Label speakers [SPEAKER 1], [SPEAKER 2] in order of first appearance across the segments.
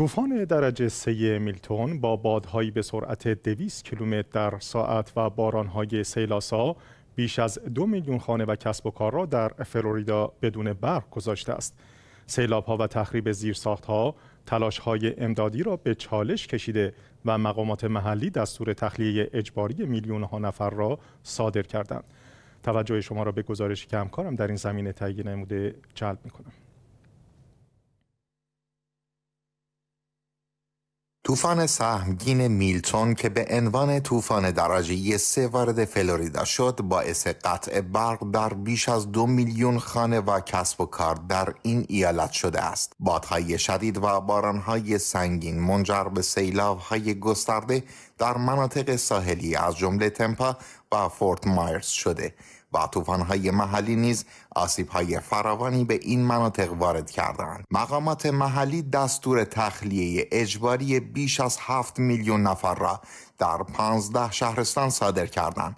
[SPEAKER 1] طوفان درجه سه میلتون با بادهایی به سرعت 200 کیلومتر در ساعت و بارانهای سیلاسا بیش از دو میلیون خانه و کسب و کار را در فلوریدا بدون برق گذاشته است. سیلاب ها و تخریب زیرساخت ها تلاش های امدادی را به چالش کشیده و مقامات محلی دستور تخلیه اجباری میلیون ها نفر را صادر کردند. توجه شما را به گزارش که همکارم در این زمینه تهیه نموده جلب می کنم.
[SPEAKER 2] طوفان سهمگین میلتون که به عنوان طوفان درجه سه وارد فلوریدا شد باعث قطع برق در بیش از دو میلیون خانه و کسب و کار در این ایالت شده است بادهای شدید و بارانهای سنگین منجر به سیلابهای گسترده در مناطق ساحلی از جمله تمپا و فورت مایرز شده و های محلی نیز های فراوانی به این مناطق وارد کردند. مقامات محلی دستور تخلیه اجباری بیش از 7 میلیون نفر را در 15 شهرستان صادر کردند.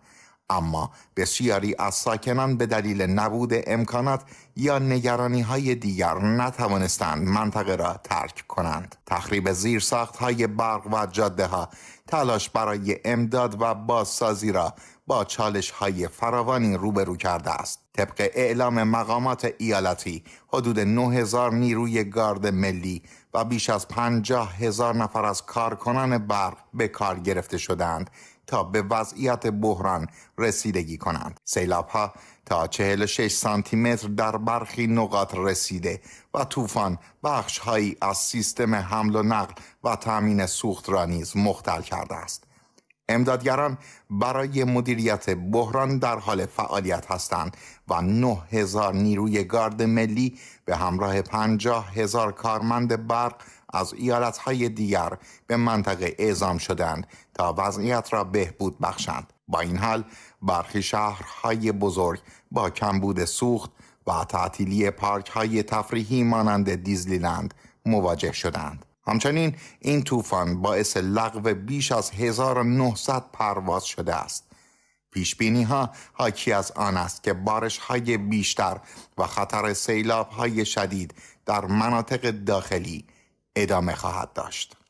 [SPEAKER 2] اما بسیاری از ساکنان به دلیل نبود امکانات یا نگرانی های دیگر نتوانستند منطقه را ترک کنند تخریب ساخت های برق و جاده ها تلاش برای امداد و بازسازی را با چالش های فراوانی روبرو کرده است. طبق اعلام مقامات ایالتی حدود 9000 نیروی گارد ملی و بیش از 50 هزار نفر از کارکنان برق به کار گرفته شدند تا به وضعیت بحران رسیدگی کنند. سیلاب ها تا 46 سانتی متر در برخی نقاط رسیده و طوفان بخش هایی از سیستم حمل و نقل و تامین سوخت را نیز مختل کرده است. امدادگران برای مدیریت بحران در حال فعالیت هستند و 9000 نیروی گارد ملی به همراه 50 هزار کارمند برق از ایالتهای دیگر به منطقه اعزام شدند تا وضعیت را بهبود بخشند. با این حال برخی شهرهای بزرگ با کمبود سوخت و تعطیلی پارک های تفریحی مانند دیزلیلند مواجه شدند. همچنین این طوفان باعث لغو بیش از 1900 پرواز شده است. پیش بینی ها حاکی از آن است که بارش های بیشتر و خطر سیلاب های شدید در مناطق داخلی ادامه خواهد داشت.